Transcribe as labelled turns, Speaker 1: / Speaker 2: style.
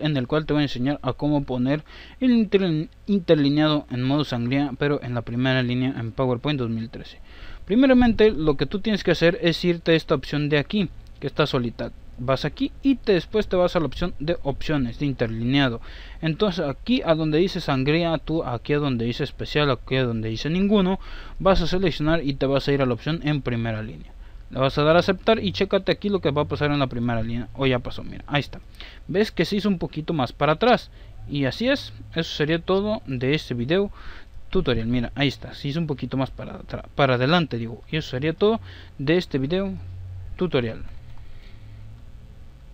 Speaker 1: en el cual te voy a enseñar a cómo poner el interlineado en modo sangría pero en la primera línea en PowerPoint 2013 primeramente lo que tú tienes que hacer es irte a esta opción de aquí que está solita vas aquí y después te vas a la opción de opciones de interlineado entonces aquí a donde dice sangría tú aquí a donde dice especial aquí a donde dice ninguno vas a seleccionar y te vas a ir a la opción en primera línea le vas a dar a aceptar y chécate aquí lo que va a pasar en la primera línea. O ya pasó, mira, ahí está. Ves que se hizo un poquito más para atrás. Y así es, eso sería todo de este video tutorial. Mira, ahí está, se hizo un poquito más para, para adelante, digo. Y eso sería todo de este video tutorial.